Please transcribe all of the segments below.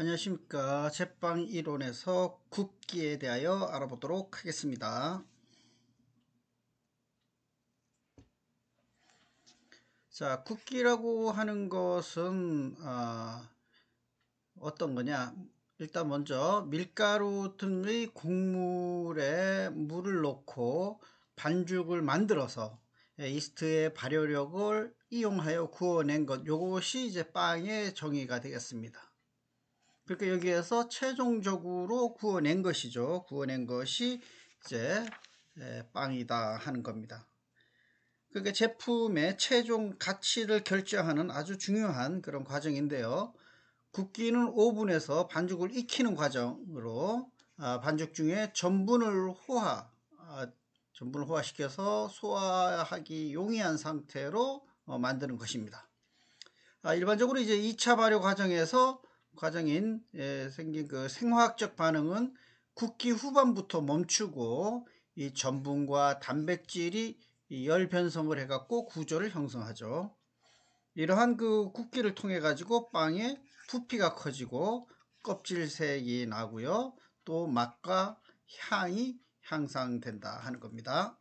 안녕하십니까 제빵 이론에서 굽기에 대하여 알아보도록 하겠습니다 자 굽기라고 하는 것은 어, 어떤 거냐 일단 먼저 밀가루 등의 국물에 물을 넣고 반죽을 만들어서 예, 이스트의 발효력을 이용하여 구워낸 것 이것이 이제 빵의 정의가 되겠습니다 그러니까 여기에서 최종적으로 구워낸 것이죠. 구워낸 것이 이제 빵이다 하는 겁니다. 그러니까 제품의 최종 가치를 결정하는 아주 중요한 그런 과정인데요. 굽기는 오븐에서 반죽을 익히는 과정으로 아, 반죽 중에 전분을 호화, 아, 전분을 호화시켜서 소화하기 용이한 상태로 어, 만드는 것입니다. 아, 일반적으로 이제 2차 발효 과정에서 과정인 예, 생긴 그 생화학적 반응은 굳기 후반부터 멈추고 이 전분과 단백질이 열 변성을 해갖고 구조를 형성하죠. 이러한 그 굳기를 통해 가지고 빵의 부피가 커지고 껍질색이 나고요. 또 맛과 향이 향상된다 하는 겁니다.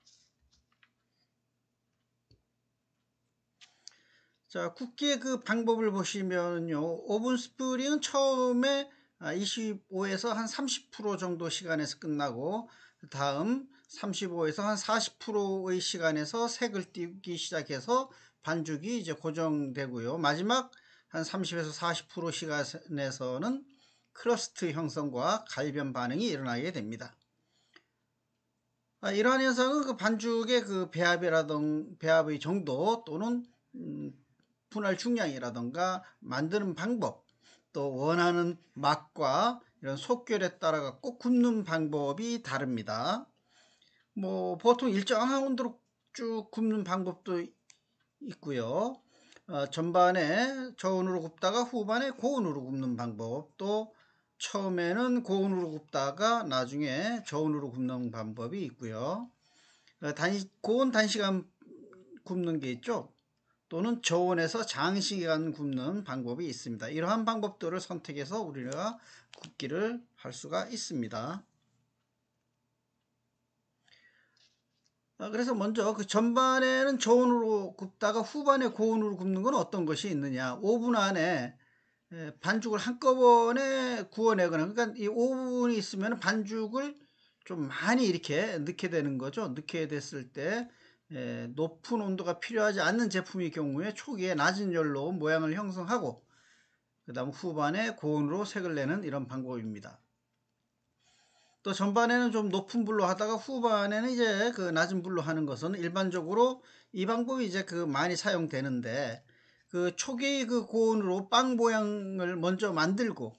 자, 굽기의 그 방법을 보시면요. 오븐 스프링은 처음에 25에서 아, 한30% 정도 시간에서 끝나고 다음 35에서 한 40%의 시간에서 색을 띄기 시작해서 반죽이 이제 고정되고요. 마지막 한 30에서 40% 시간에서는 크러스트 형성과 갈변 반응이 일어나게 됩니다. 아, 이러한 현상은 그 반죽의 그 배합이라든 배합의 정도 또는 음, 분할 중량이라던가 만드는 방법 또 원하는 맛과 이런 속결에 따라 가꼭 굽는 방법이 다릅니다. 뭐 보통 일정한 온도로 쭉 굽는 방법도 있고요. 어, 전반에 저온으로 굽다가 후반에 고온으로 굽는 방법도 처음에는 고온으로 굽다가 나중에 저온으로 굽는 방법이 있고요. 어, 단 고온 단시간 굽는 게 있죠. 또는 저온에서 장시간 굽는 방법이 있습니다. 이러한 방법들을 선택해서 우리가 굽기를 할 수가 있습니다. 아, 그래서 먼저 그 전반에는 저온으로 굽다가 후반에 고온으로 굽는 건 어떤 것이 있느냐 5분 안에 반죽을 한꺼번에 구워내거나 그러니까 이 5분이 있으면 반죽을 좀 많이 이렇게 넣게 되는 거죠 넣게 됐을 때 예, 높은 온도가 필요하지 않는 제품의 경우에 초기에 낮은 열로 모양을 형성하고 그 다음 후반에 고온으로 색을 내는 이런 방법입니다. 또 전반에는 좀 높은 불로 하다가 후반에는 이제 그 낮은 불로 하는 것은 일반적으로 이 방법이 이제 그 많이 사용되는데 그 초기의 그 고온으로 빵 모양을 먼저 만들고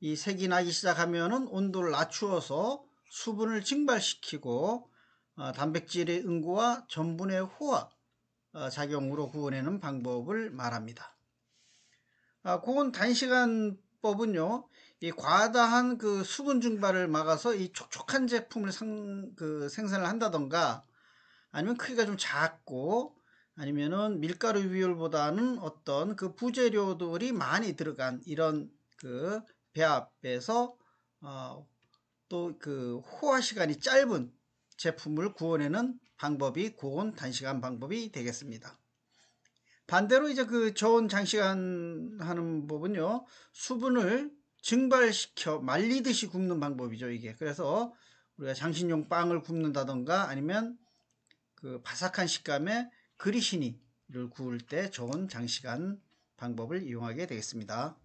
이 색이 나기 시작하면은 온도를 낮추어서 수분을 증발시키고 어, 단백질의 응고와 전분의 호화 어, 작용으로 구워내는 방법을 말합니다. 고온 아, 단시간법은요. 이 과다한 그 수분 증발을 막아서 이 촉촉한 제품을 상, 그 생산을 한다던가 아니면 크기가 좀 작고 아니면은 밀가루 비율보다는 어떤 그 부재료들이 많이 들어간 이런 그 배합에서 어, 또그 호화 시간이 짧은 제품을 구워내는 방법이 고온 단시간 방법이 되겠습니다. 반대로 이제 그 저온 장시간 하는 법은요 수분을 증발시켜 말리듯이 굽는 방법이죠 이게 그래서 우리가 장신용 빵을 굽는다던가 아니면 그 바삭한 식감의 그리시니를 구울 때 좋은 장시간 방법을 이용하게 되겠습니다.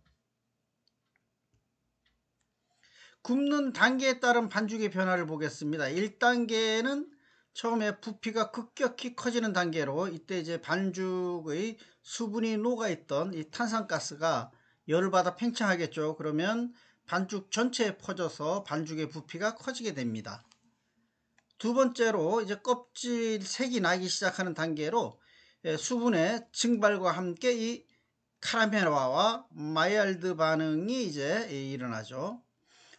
굽는 단계에 따른 반죽의 변화를 보겠습니다. 1단계는 처음에 부피가 급격히 커지는 단계로 이때 이제 반죽의 수분이 녹아있던 이 탄산가스가 열을 받아 팽창하겠죠. 그러면 반죽 전체에 퍼져서 반죽의 부피가 커지게 됩니다. 두 번째로 이제 껍질 색이 나기 시작하는 단계로 예, 수분의 증발과 함께 이 카라멜화와 마이알드 반응이 이제 일어나죠.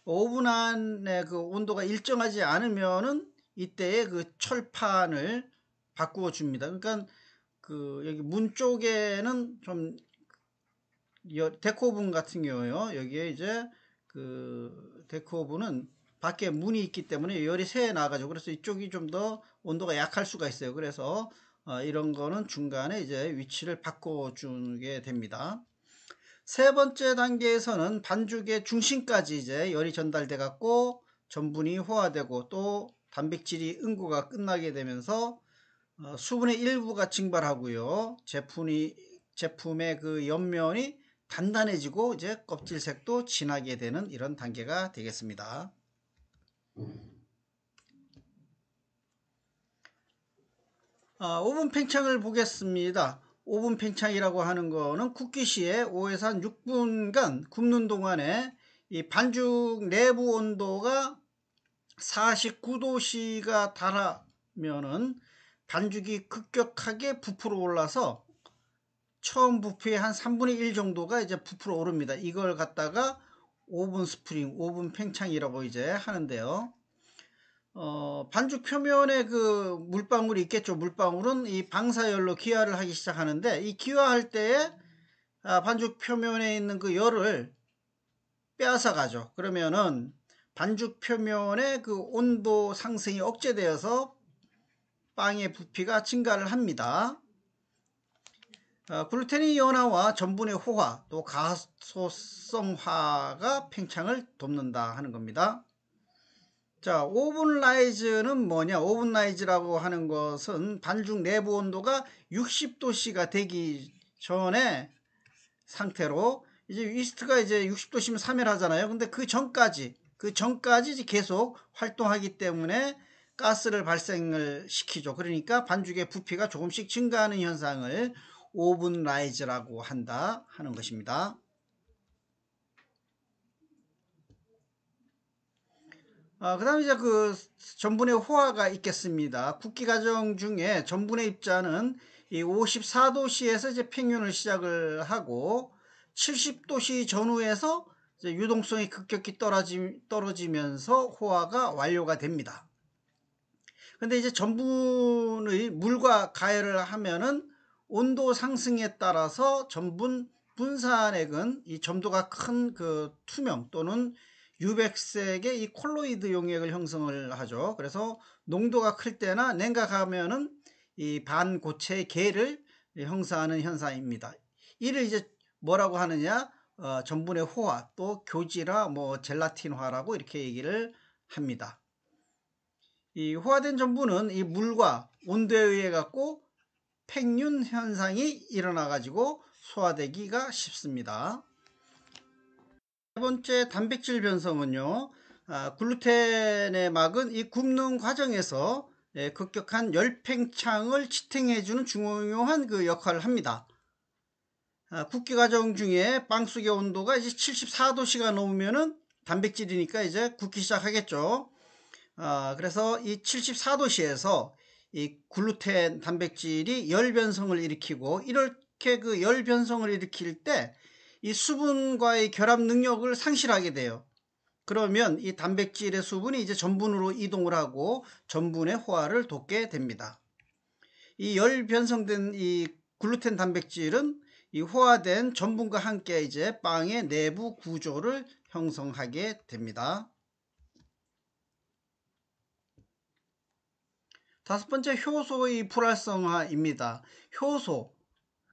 5분 안에 그 온도가 일정하지 않으면은 이때에 그 철판을 바꾸어 줍니다. 그러니까 그 여기 문 쪽에는 좀 데코분 같은 경우요. 여기에 이제 그 데코분은 밖에 문이 있기 때문에 열이 새에 나가지 그래서 이쪽이 좀 더 온도가 약할 수가 있어요. 그래서 어, 이런 거는 중간에 이제 위치를 바꿔 주게 됩니다. 세 번째 단계에서는 반죽의 중심까지 이제 열이 전달돼 갖고 전분이 호화되고 또 단백질이 응고가 끝나게 되면서 어, 수분의 일부가 증발하고요. 제품이 제품의 그 옆면이 단단해지고 이제 껍질색도 진하게 되는 이런 단계가 되겠습니다. 아, 오븐 팽창을 보겠습니다. 5분 팽창이라고 하는 거는 쿠키시에 5에서 한 6분간 굽는 동안에 이 반죽 내부 온도가 49도씨가 달하면은 반죽이 급격하게 부풀어 올라서 처음 부피의 한 3분의 1 정도가 이제 부풀어 오릅니다. 이걸 갖다가 오븐 스프링, 오븐 팽창이라고 이제 하는데요. 어, 반죽 표면에 그 물방울이 있겠죠. 물방울은 이 방사열로 기화를 하기 시작하는데 이 기화할 때에 아, 반죽 표면에 있는 그 열을 빼앗아 가죠. 그러면은 반죽 표면에그 온도 상승이 억제되어서 빵의 부피가 증가를 합니다. 어, 글루텐의 연화와 전분의 호화 또 가소성화가 팽창을 돕는다 하는 겁니다. 자, 오븐라이즈는 뭐냐? 오븐라이즈라고 하는 것은 반죽 내부 온도가 60도씨가 되기 전에 상태로 이제 이스트가 이제 60도씨면 사멸하잖아요. 근데 그 전까지 그 전까지 계속 활동하기 때문에 가스를 발생을 시키죠. 그러니까 반죽의 부피가 조금씩 증가하는 현상을 오븐라이즈라고 한다 하는 것입니다. 어, 그 다음에 이제 그 전분의 호화가 있겠습니다. 국기 과정 중에 전분의 입자는 이 54도씨에서 이제 평균을 시작을 하고 70도씨 전후에서 유동성이 급격히 떨어지, 떨어지면서 호화가 완료가 됩니다. 근데 이제 전분의 물과 가열을 하면은 온도 상승에 따라서 전분 분산액은 이 점도가 큰 그 투명 또는 유백색의 이 콜로이드 용액을 형성을 하죠. 그래서 농도가 클 때나 냉각하면은 이 반고체 의 계를 형성하는 현상입니다. 이를 이제 뭐라고 하느냐? 어, 전분의 호화 또 교지라 뭐 젤라틴화라고 이렇게 얘기를 합니다. 이 호화된 전분은 이 물과 온도에 의해 갖고 팽윤 현상이 일어나 가지고 소화되기가 쉽습니다. 세 네 번째 단백질 변성은요. 아, 글루텐의 막은 이 굽는 과정에서 예, 급격한 열팽창을 지탱해주는 중요한 그 역할을 합니다. 아, 굽기 과정 중에 빵 속의 온도가 이제 74도씨가 넘으면은 단백질이니까 이제 굽기 시작하겠죠. 아, 그래서 이 74도씨에서 이 글루텐 단백질이 열 변성을 일으키고 이렇게 그 열 변성을 일으킬 때이 수분과의 결합 능력을 상실하게 돼요. 그러면 이 단백질의 수분이 이제 전분으로 이동을 하고 전분의 호화를 돕게 됩니다. 이 열 변성된 이 글루텐 단백질은 이 호화된 전분과 함께 이제 빵의 내부 구조를 형성하게 됩니다. 다섯 번째 효소의 불활성화입니다. 효소.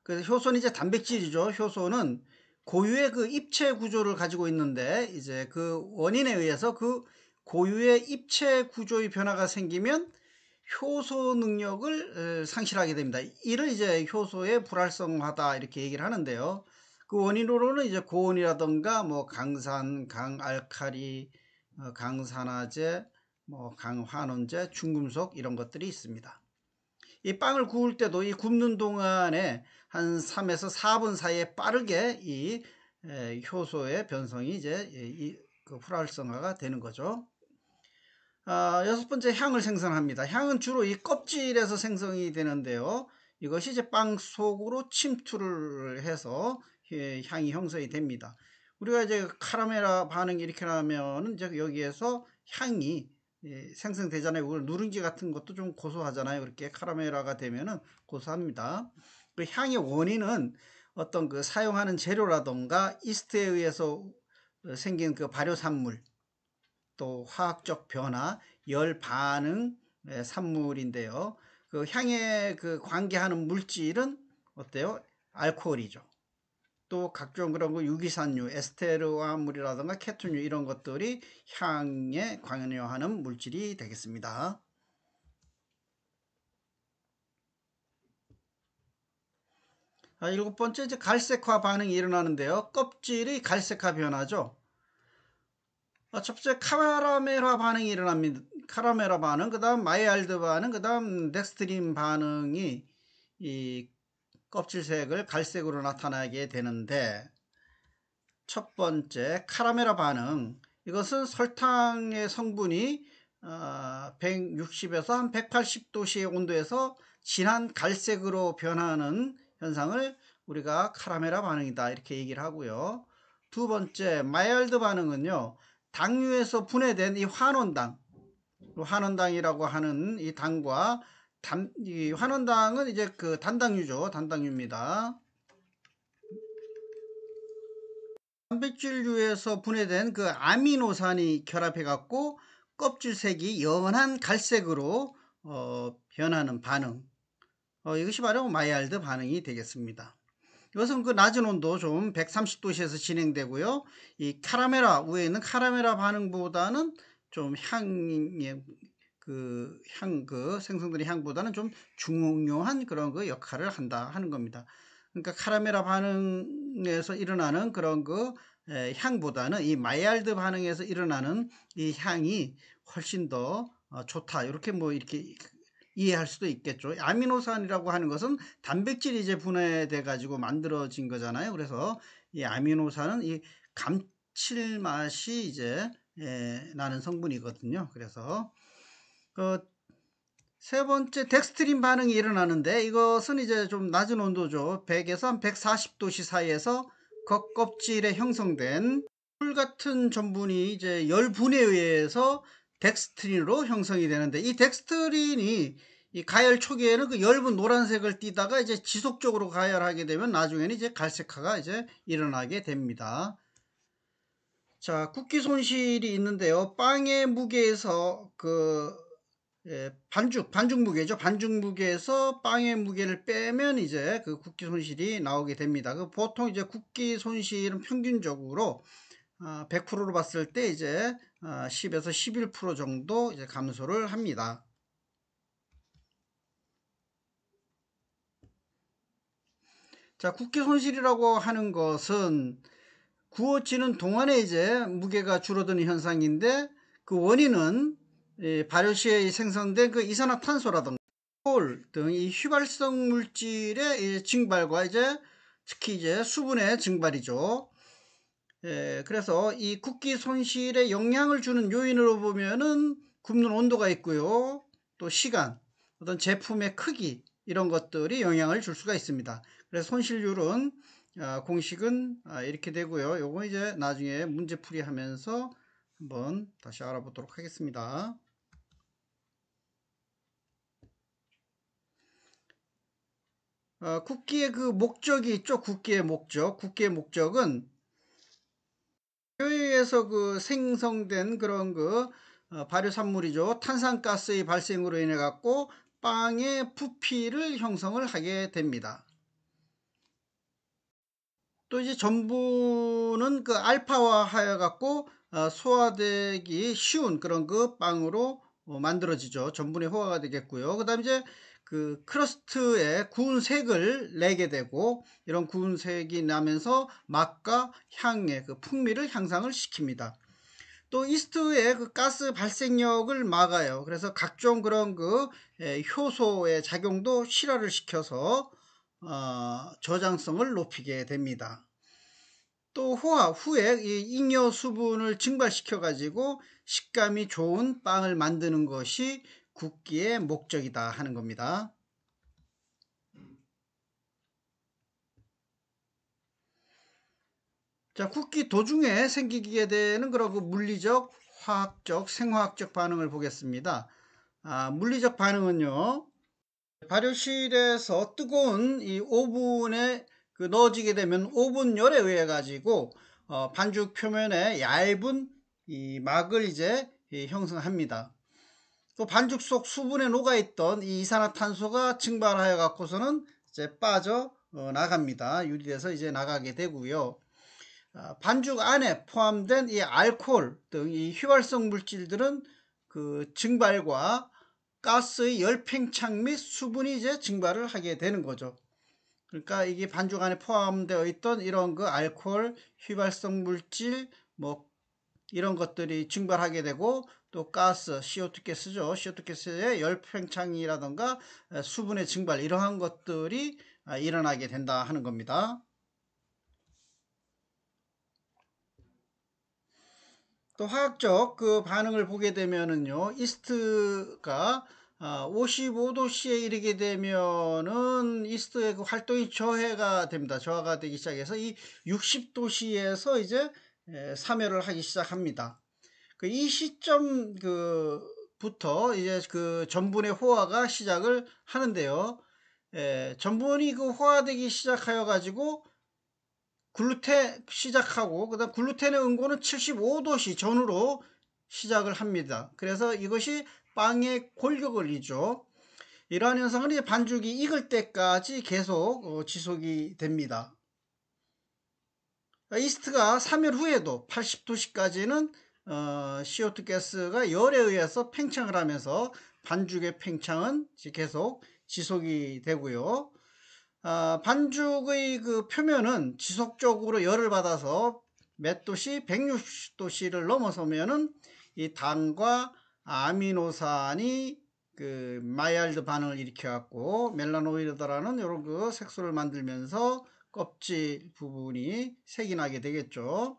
그래서 효소는 이제 단백질이죠. 효소는 고유의 그 입체 구조를 가지고 있는데 이제 그 원인에 의해서 그 고유의 입체 구조의 변화가 생기면 효소 능력을 상실하게 됩니다. 이를 이제 효소의 불활성화다 이렇게 얘기를 하는데요. 그 원인으로는 이제 고온이라든가뭐 강산, 강알칼리, 어, 강산화제, 뭐 강환원제, 중금속 이런 것들이 있습니다. 이 빵을 구울 때도 이 굽는 동안에 한 3에서 4분 사이에 빠르게 이 효소의 변성이 이제 이 그 불활성화가 되는 거죠. 아, 여섯 번째 향을 생성합니다. 향은 주로 이 껍질에서 생성이 되는데요. 이것이 이제 빵 속으로 침투를 해서 예, 향이 형성이 됩니다. 우리가 이제 카라멜라 반응이 이렇게 나면 은 이제 여기에서 향이 생성되잖아요. 그걸 누룽지 같은 것도 좀 고소하잖아요. 그렇게 카라멜화가 되면은 고소합니다. 그 향의 원인은 어떤 그 사용하는 재료라던가 이스트에 의해서 생긴 그 발효산물 또 화학적 변화 열 반응 네, 산물인데요. 그 향에 그 관계하는 물질은 어때요? 알코올이죠. 또 각종 그런 거 유기산유, 에스테르와물이라든가 케톤유 이런 것들이 향에 관여하는 물질이 되겠습니다. 아, 일곱 번째 이제 갈색화 반응이 일어나는데요. 껍질이 갈색화 변하죠 아, 첫 번째 카라멜화 반응이 일어납니다. 카라멜화 반응, 그 다음 마이알드 반응, 그 다음 넥스트림 반응이 이 껍질 색을 갈색으로 나타나게 되는데 첫 번째 카라메라 반응 이것은 설탕의 성분이 160에서 어, 한 180도씨의 온도에서 진한 갈색으로 변하는 현상을 우리가 카라메라 반응이다 이렇게 얘기를 하고요. 두 번째 마이알드 반응은요. 당류에서 분해된 이 환원당 환원당이라고 하는 이 당과 단, 이 환원당은 이제 그 단당유죠. 단당유입니다. 단백질류에서 분해된 그 아미노산이 결합해갖고 껍질색이 연한 갈색으로 어, 변하는 반응. 어, 이것이 바로 마이알드 반응이 되겠습니다. 이것은 그 낮은 온도 좀 130도씨에서 진행되고요. 이 카라메라, 위에 있는 카라메라 반응보다는 좀 향, 그 향, 그 생성들의 향보다는 좀 중요한 그런 그 역할을 한다 하는 겁니다. 그러니까 카라멜라 반응에서 일어나는 그런 그 향보다는 이 마이알드 반응에서 일어나는 이 향이 훨씬 더 어, 좋다. 이렇게 뭐 이렇게 이해할 수도 있겠죠. 아미노산이라고 하는 것은 단백질이 제 분해돼 가지고 만들어진 거잖아요. 그래서 이 아미노산은 이 감칠맛이 이제 나는 성분이거든요. 그래서 그세 번째 덱스트린 반응이 일어나는데 이것은 이제 좀 낮은 온도죠. 100에서 140도씨 사이에서 겉껍질에 형성된 풀 같은 전분이 이제 열분에 의해서 덱스트린으로 형성이 되는데 이 덱스트린이 이 가열 초기에는 그 열분 노란색을 띠다가 이제 지속적으로 가열하게 되면 나중에는 이제 갈색화가 이제 일어나게 됩니다. 자, 쿠키 손실이 있는데요. 빵의 무게에서 그 예, 반죽, 반죽 무게죠. 반죽 무게에서 빵의 무게를 빼면 이제 그 굽기 손실이 나오게 됩니다. 그 보통 이제 굽기 손실은 평균적으로 100%로 어, 봤을 때 이제 10에서 어, 11% 정도 이제 감소를 합니다. 자, 굽기 손실이라고 하는 것은 구워지는 동안에 이제 무게가 줄어드는 현상인데 그 원인은 발효시에 생성된 그 이산화탄소라든가 콜 등이 휘발성 물질의 증발과 이제 특히 이제 수분의 증발이죠. 예, 그래서 이 국기 손실에 영향을 주는 요인으로 보면은 굽는 온도가 있고요. 또 시간, 어떤 제품의 크기 이런 것들이 영향을 줄 수가 있습니다. 그래서 손실률은 아, 공식은 아, 이렇게 되고요. 요거 이제 나중에 문제풀이 하면서 한번 다시 알아보도록 하겠습니다. 어, 국기의 그 목적이 있죠. 국기의 목적. 국기의 목적은 교회에서 그 생성된 그런 그 어, 발효산물이죠. 탄산가스의 발생으로 인해 갖고 빵의 부피를 형성을 하게 됩니다. 또 이제 전분은 그 알파화하여 갖고 어, 소화되기 쉬운 그런 그 빵으로 어, 만들어지죠. 전분의 호화가 되겠고요. 그 다음 이제 그 크러스트에 구운 색을 내게 되고 이런 구운 색이 나면서 맛과 향의 그 풍미를 향상을 시킵니다. 또 이스트의 그 가스 발생력을 막아요. 그래서 각종 그런 그 예, 효소의 작용도 실화를 시켜서 어, 저장성을 높이게 됩니다. 또 호화 후에 이 잉여 수분을 증발시켜 가지고 식감이 좋은 빵을 만드는 것이 굽기의 목적이다 하는 겁니다. 자, 굽기 도중에 생기게 되는 그런 물리적, 화학적, 생화학적 반응을 보겠습니다. 아, 물리적 반응은요. 발효실에서 뜨거운 이 오븐에 그 넣어지게 되면 오븐열에 의해 가지고 어, 반죽 표면에 얇은 이 막을 이제 형성합니다. 또 반죽 속 수분에 녹아있던 이 이산화탄소가 증발하여 갖고서는 이제 빠져 어, 나갑니다. 유리돼서 이제 나가게 되고요. 아, 반죽 안에 포함된 이 알코올 등 이 휘발성 물질들은 그 증발과 가스의 열팽창 및 수분이 이제 증발을 하게 되는 거죠. 그러니까 이게 반죽 안에 포함되어 있던 이런 그 알코올, 휘발성 물질, 뭐 이런 것들이 증발하게 되고 또 가스, CO2 가스죠. CO2 가스의 열팽창이라던가 수분의 증발 이러한 것들이 아, 일어나게 된다 하는 겁니다. 또 화학적 그 반응을 보게 되면은요. 이스트가 55도씨에 아, 이르게 되면은 이스트의 그 활동이 저해가 됩니다. 저하가 되기 시작해서 이 60도씨에서 이제 사멸을 하기 시작합니다. 그 이 시점 부터 이제 그 전분의 호화가 시작을 하는데요. 전분이 그 호화되기 시작하여 가지고 글루텐 시작하고 그다음 글루텐의 응고는 75도씨 전후로 시작을 합니다. 그래서 이것이 빵의 골격을 이죠. 이러한 현상은 반죽이 익을 때까지 계속 어, 지속이 됩니다. 이스트가 3일 후에도 80도씨까지는 어, CO2 가스가 열에 의해서 팽창을 하면서 반죽의 팽창은 계속 지속이 되고요. 어, 반죽의 그 표면은 지속적으로 열을 받아서 몇도씨 160도씨를 넘어서면은 이 당과 아미노산이 그 마이알드 반응을 일으켜갖고 멜라노이드라는 이런 그 색소를 만들면서 껍질 부분이 색이 나게 되겠죠.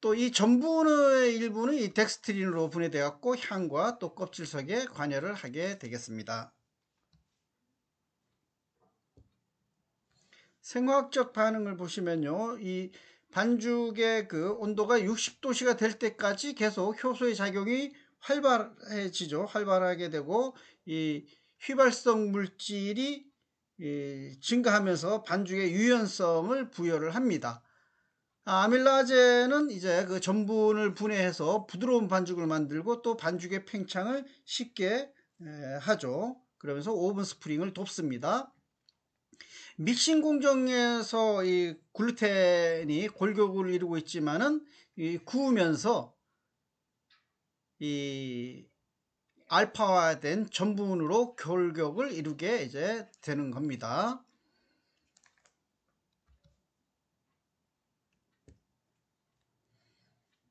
또 이 전분의 일부는 이 덱스트린으로 분해되었고 향과 또 껍질석에 관여를 하게 되겠습니다. 생화학적 반응을 보시면요. 이 반죽의 그 온도가 60도씨가 될 때까지 계속 효소의 작용이 활발해지죠. 활발하게 되고 이 휘발성 물질이 증가하면서 반죽의 유연성을 부여를 합니다. 아, 아밀라제는 이제 그 전분을 분해해서 부드러운 반죽을 만들고 또 반죽의 팽창을 쉽게 하죠. 그러면서 오븐 스프링을 돕습니다. 믹싱 공정에서 이 글루텐이 골격을 이루고 있지만은 이 구우면서 이 알파화된 전분으로 결격을 이루게 이제 되는 겁니다.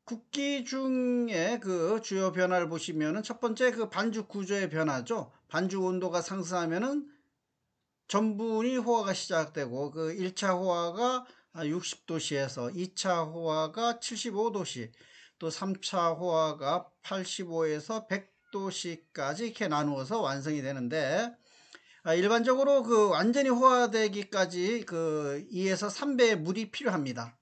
국기 중에 그 주요 변화를 보시면은 첫 번째 그 반죽 구조의 변화죠. 반죽 온도가 상승하면은 전분이 호화가 시작되고 그 1차 호화가 60도씨에서 2차 호화가 75도씨 또 3차 호화가 85에서 100 10도씨까지 이렇게 나누어서 완성이 되는데 아, 일반적으로 그 완전히 호화되기까지 그 2에서 3배의 물이 필요합니다.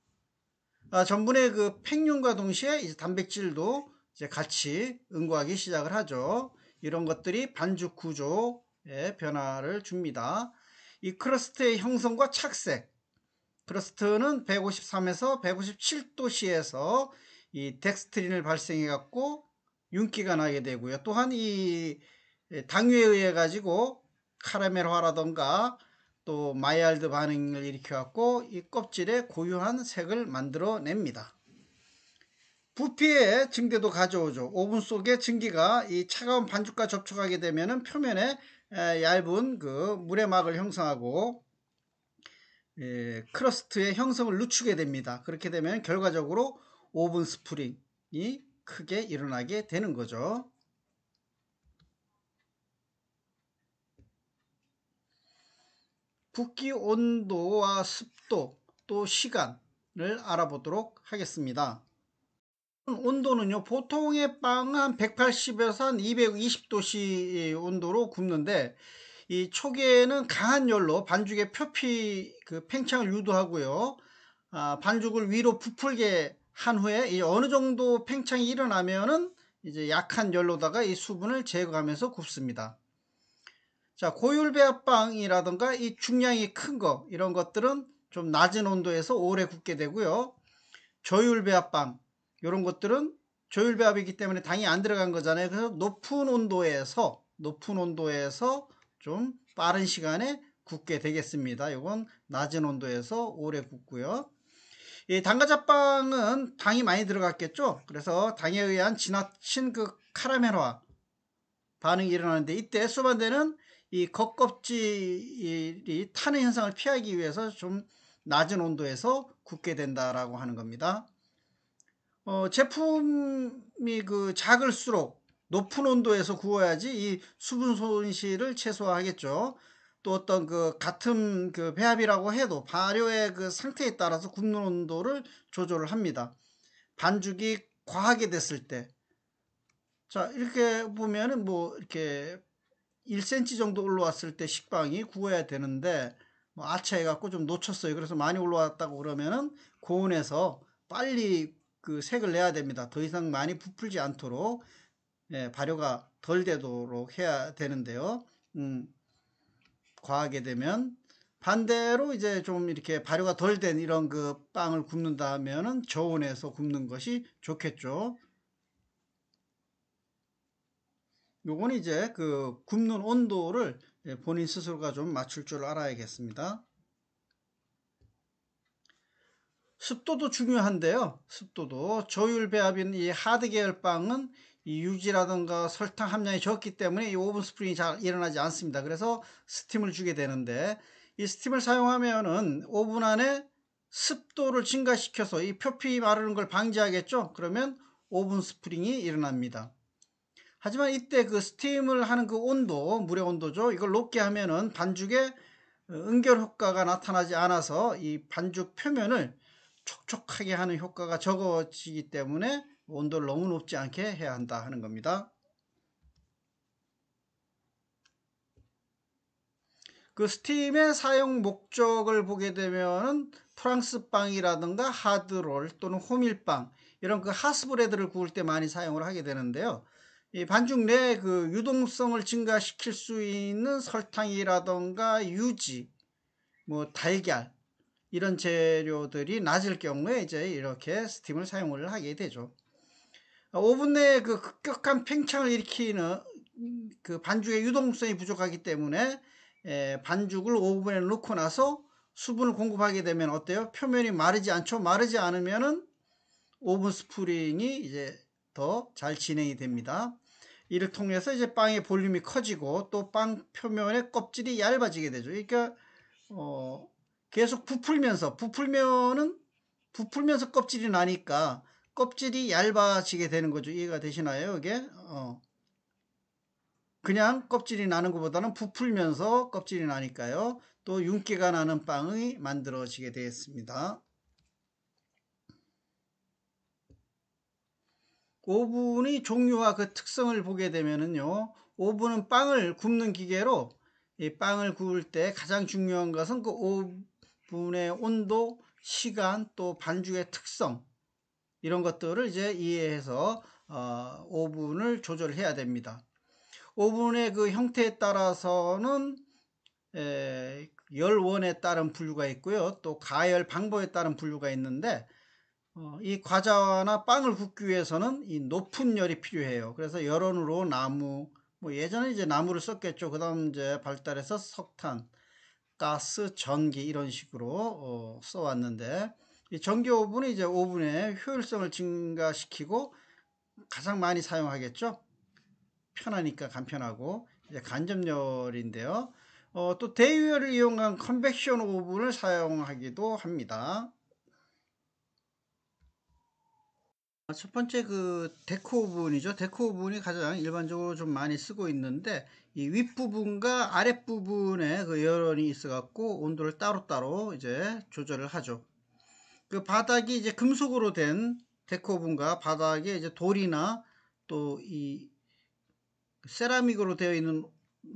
아, 전분의 그 팽륨과 동시에 이제 단백질도 이제 같이 응고하기 시작을 하죠. 이런 것들이 반죽 구조의 변화를 줍니다. 이 크러스트의 형성과 착색. 크러스트는 153에서 157도씨에서 이 덱스트린을 발생해 갖고 윤기가 나게 되고요. 또한 이 당류에 의해 가지고 카라멜화라던가 또 마이알드 반응을 일으켜갖고 이 껍질에 고유한 색을 만들어냅니다. 부피의 증대도 가져오죠. 오븐 속에 증기가 이 차가운 반죽과 접촉하게 되면 표면에 얇은 그 물의 막을 형성하고 크러스트의 형성을 늦추게 됩니다. 그렇게 되면 결과적으로 오븐 스프링이 크게 일어나게 되는 거죠. 붓기 온도와 습도 또 시간을 알아보도록 하겠습니다. 온도는요 보통의 빵은 180에서 한 220도씨 온도로 굽는데 이초에는 강한 열로 반죽의 표피 그 팽창을 유도하고요 아, 반죽을 위로 부풀게 한 후에 이 어느 정도 팽창이 일어나면은 이제 약한 열로다가 이 수분을 제거하면서 굽습니다. 자, 고율 배합방이라든가 이 중량이 큰 거, 이런 것들은 좀 낮은 온도에서 오래 굽게 되고요. 저율 배합방, 이런 것들은 저율 배합이기 때문에 당이 안 들어간 거잖아요. 그래서 높은 온도에서, 높은 온도에서 좀 빠른 시간에 굳게 되겠습니다. 이건 낮은 온도에서 오래 굽고요. 이 당가자빵은 당이 많이 들어갔겠죠. 그래서 당에 의한 지나친 그 카라멜화 반응이 일어나는데 이때 수반대는 이 겉껍질이 타는 현상을 피하기 위해서 좀 낮은 온도에서 굳게 된다라고 하는 겁니다. 어, 제품이 그 작을수록 높은 온도에서 구워야지 이 수분 손실을 최소화하겠죠. 또 어떤 그 같은 그 배합이라고 해도 발효의 그 상태에 따라서 굽는 온도를 조절을 합니다. 반죽이 과하게 됐을 때. 자, 이렇게 보면은 뭐 이렇게 1cm 정도 올라왔을 때 식빵이 구워야 되는데 뭐 아차해갖고 좀 놓쳤어요. 그래서 많이 올라왔다고 그러면은 고온에서 빨리 그 색을 내야 됩니다. 더 이상 많이 부풀지 않도록 예, 발효가 덜 되도록 해야 되는데요. 음, 과하게 되면 반대로 이제 좀 이렇게 발효가 덜 된 이런 그 빵을 굽는다면은 저온에서 굽는 것이 좋겠죠. 요건 이제 그 굽는 온도를 예, 본인 스스로가 좀 맞출 줄 알아야겠습니다. 습도도 중요한데요. 습도도 저율 배합인 이 하드 계열 빵은 이 유지라든가 설탕 함량이 적기 때문에 이 오븐 스프링이 잘 일어나지 않습니다. 그래서 스팀을 주게 되는데 이 스팀을 사용하면은 오븐 안에 습도를 증가시켜서 이 표피 마르는 걸 방지하겠죠? 그러면 오븐 스프링이 일어납니다. 하지만 이때 그 스팀을 하는 그 온도, 물의 온도죠. 이걸 높게 하면은 반죽에 응결 효과가 나타나지 않아서 이 반죽 표면을 촉촉하게 하는 효과가 적어지기 때문에 온도를 너무 높지 않게 해야 한다 하는 겁니다. 그 스팀의 사용 목적을 보게 되면 프랑스 빵이라든가 하드롤 또는 호밀빵 이런 그 하스브레드를 구울 때 많이 사용을 하게 되는데요. 이 반죽 내 그 유동성을 증가시킬 수 있는 설탕이라던가 유지, 뭐 달걀 이런 재료들이 낮을 경우에 이제 이렇게 스팀을 사용을 하게 되죠. 5분 내에 그 급격한 팽창을 일으키는 그 반죽의 유동성이 부족하기 때문에 에, 예, 반죽을 오븐에 넣고 나서 수분을 공급하게 되면 어때요? 표면이 마르지 않죠? 마르지 않으면은 오븐 스프링이 이제 더 잘 진행이 됩니다. 이를 통해서 이제 빵의 볼륨이 커지고 또 빵 표면의 껍질이 얇아지게 되죠. 그러니까 어, 계속 부풀면서 부풀면은 부풀면서 껍질이 나니까 껍질이 얇아지게 되는 거죠. 이해가 되시나요? 이게 어. 그냥 껍질이 나는 것보다는 부풀면서 껍질이 나니까요. 또 윤기가 나는 빵이 만들어지게 되었습니다. 오븐의 종류와 그 특성을 보게 되면은요. 오븐은 빵을 굽는 기계로 이 빵을 구울 때 가장 중요한 것은 그 오븐의 온도, 시간, 또 반죽의 특성, 이런 것들을 이제 이해해서 어, 오븐을 조절해야 됩니다. 오븐의 그 형태에 따라서는 에, 열원에 따른 분류가 있고요. 또 가열 방법에 따른 분류가 있는데 어, 이 과자나 빵을 굽기 위해서는 이 높은 열이 필요해요. 그래서 열원으로 나무 뭐 예전에 이제 나무를 썼겠죠. 그다음 이제 발달해서 석탄, 가스, 전기 이런 식으로 어, 써왔는데 전기 오븐은 이제 오븐의 효율성을 증가시키고 가장 많이 사용하겠죠. 편하니까 간편하고 이제 간접열인데요. 어, 또 대유열을 이용한 컨벡션 오븐을 사용하기도 합니다. 아, 첫 번째 그 데코 오븐이죠. 데코 오븐이 가장 일반적으로 좀 많이 쓰고 있는데 이 윗부분과 아랫부분에 그 열원이 있어 갖고 온도를 따로따로 이제 조절을 하죠. 그 바닥이 이제 금속으로 된 데코분과 바닥에 이제 돌이나 또 이 세라믹으로 되어 있는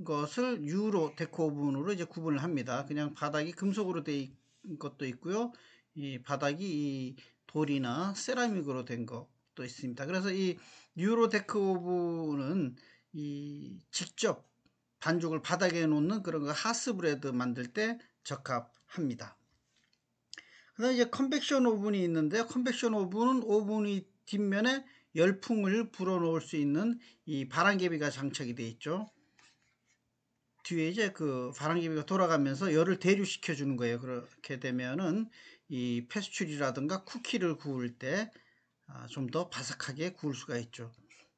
것을 유로 데코분으로 이제 구분을 합니다. 그냥 바닥이 금속으로 되어 있는 것도 있고요. 이 바닥이 이 돌이나 세라믹으로 된 것도 있습니다. 그래서 이 유로 데코분은 이 직접 반죽을 바닥에 놓는 그런 거 하스브레드 만들 때 적합합니다. 그다음에 이제 컨벡션 오븐이 있는데 컨벡션 오븐은 오븐이 뒷면에 열풍을 불어넣을 수 있는 이 바람개비가 장착이 되어 있죠. 뒤에 이제 그 바람개비가 돌아가면서 열을 대류시켜 주는 거예요. 그렇게 되면은 이 패스츄리라든가 쿠키를 구울 때 좀더 아, 바삭하게 구울 수가 있죠.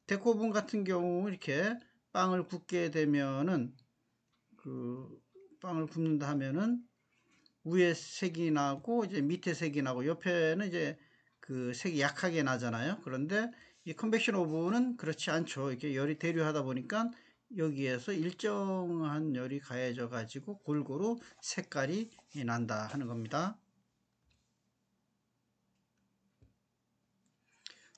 데코븐 같은 경우 이렇게 빵을 굽게 되면은 그 빵을 굽는다 하면은 위에 색이 나고 이제 밑에 색이 나고 옆에는 이제 그 색이 약하게 나잖아요. 그런데 이 컨벡션 오븐은 그렇지 않죠. 이렇게 열이 대류하다 보니까 여기에서 일정한 열이 가해져 가지고 골고루 색깔이 난다 하는 겁니다.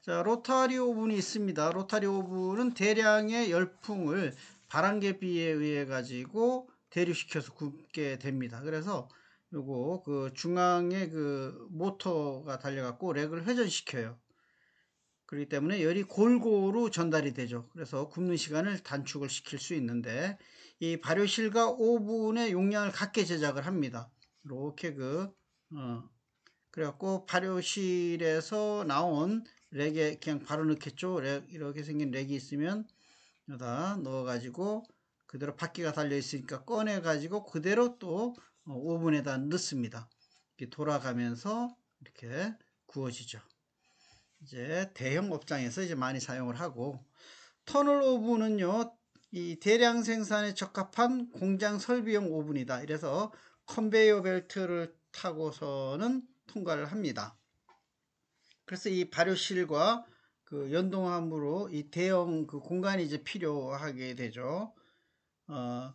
자, 로타리 오븐이 있습니다. 로타리 오븐은 대량의 열풍을 바람개비에 의해 가지고 대류시켜서 굽게 됩니다. 그래서 요거 그 중앙에 그 모터가 달려갖고 렉을 회전시켜요. 그렇기 때문에 열이 골고루 전달이 되죠. 그래서 굽는 시간을 단축을 시킬 수 있는데 이 발효실과 오븐의 용량을 같게 제작을 합니다. 이렇게 그 어, 그래갖고 발효실에서 나온 렉에 그냥 바로 넣겠죠. 렉, 이렇게 생긴 렉이 있으면 여기다 넣어가지고 그대로 바퀴가 달려 있으니까 꺼내가지고 그대로 또 어, 오븐에다 넣습니다. 이렇게 돌아가면서 이렇게 구워지죠. 이제 대형 업장에서 이제 많이 사용을 하고 터널 오븐은요 이 대량 생산에 적합한 공장 설비용 오븐이다. 이래서 컨베이어 벨트를 타고서는 통과를 합니다. 그래서 이 발효실과 그 연동함으로 이 대형 그 공간이 이제 필요하게 되죠. 어,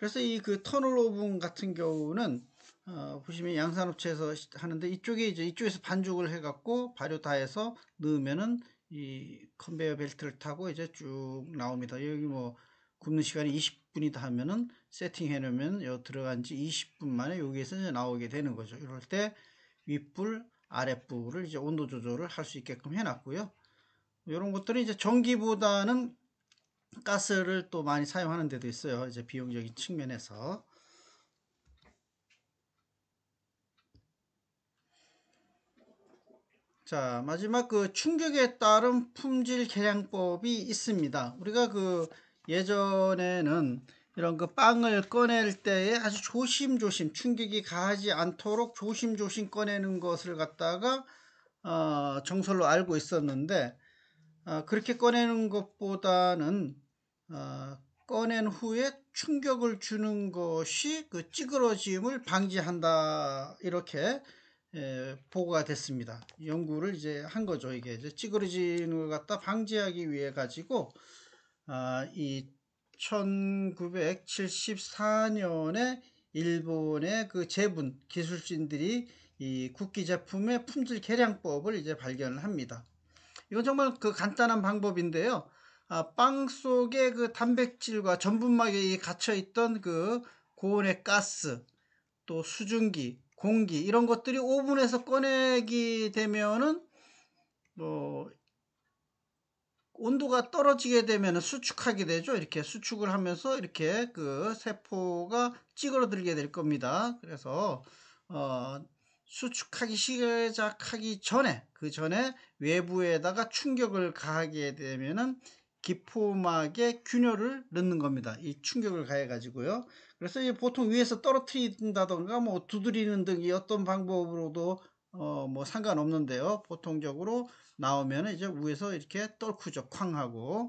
그래서 이그 터널 오븐 같은 경우는 어, 보시면 양산업체에서 하는데 이쪽에 이제 이쪽에서 반죽을 해갖고 발효 다 해서 넣으면은 이 컨베이어 벨트를 타고 이제 쭉 나옵니다. 여기 뭐 굽는 시간이 20분이다 하면은 세팅해 놓으면 여 들어간 지 20분 만에 여기에서 이제 나오게 되는 거죠. 이럴 때 윗불, 아랫불을 이제 온도 조절을 할 수 있게끔 해놨고요. 이런 것들은 이제 전기보다는 가스를 또 많이 사용하는 데도 있어요. 이제 비용적인 측면에서. 자, 마지막 그 충격에 따른 품질 계량법이 있습니다. 우리가 그 예전에는 이런 그 빵을 꺼낼 때에 아주 조심조심 충격이 가하지 않도록 조심조심 꺼내는 것을 갖다가 어, 정설로 알고 있었는데 어, 그렇게 꺼내는 것보다는 어, 꺼낸 후에 충격을 주는 것이 그 찌그러짐을 방지한다 이렇게 예, 보고가 됐습니다. 연구를 이제 한 거죠. 이게 이제 찌그러지는 걸 갖다 방지하기 위해 가지고 아, 이 1974년에 일본의 그 제분 기술진들이 이 국기 제품의 품질 개량법을 이제 발견을 합니다. 이건 정말 그 간단한 방법인데요. 아, 빵 속에 그 단백질과 전분막에 갇혀 있던 그 고온의 가스 또 수증기, 공기 이런 것들이 오븐에서 꺼내기 되면은 뭐 온도가 떨어지게 되면 수축하게 되죠. 이렇게 수축을 하면서 이렇게 그 세포가 찌그러들게 될 겁니다. 그래서 어 수축하기 시작하기 전에 그 전에 외부에다가 충격을 가하게 되면은 기포막에 균열을 넣는 겁니다. 이 충격을 가해 가지고요. 그래서 보통 위에서 떨어뜨린다던가 뭐 두드리는 등이 어떤 방법으로도 어뭐 상관없는데요. 보통적으로 나오면 은 이제 위에서 이렇게 떨구죠. 쾅 하고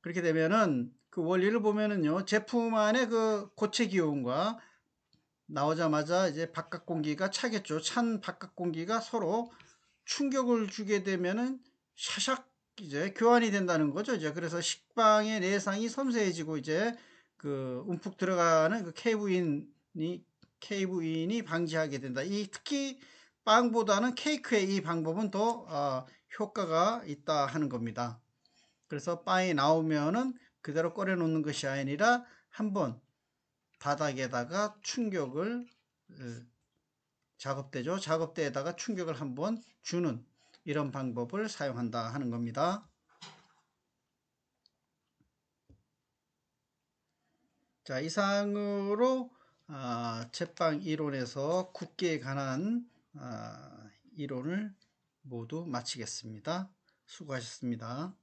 그렇게 되면은 그 원리를 보면은요. 제품 안에 그 고체 기온과 나오자마자 이제 바깥 공기가 차겠죠. 찬 바깥 공기가 서로 충격을 주게 되면은 샤샥 이제 교환이 된다는 거죠. 이제 그래서 식빵의 내상이 섬세해지고 이제 그 움푹 들어가는 그 케이브인이 케이브인이 방지하게 된다. 이 특히 빵보다는 케이크의 이 방법은 더 어, 효과가 있다 하는 겁니다. 그래서 빵이 나오면은 그대로 꺼내놓는 것이 아니라 한번 바닥에다가 충격을 작업대죠. 작업대에다가 충격을 한번 주는 이런 방법을 사용한다 하는 겁니다. 자 이상으로 아, 제빵 이론에서 굳기에 관한 아, 이론을 모두 마치겠습니다. 수고하셨습니다.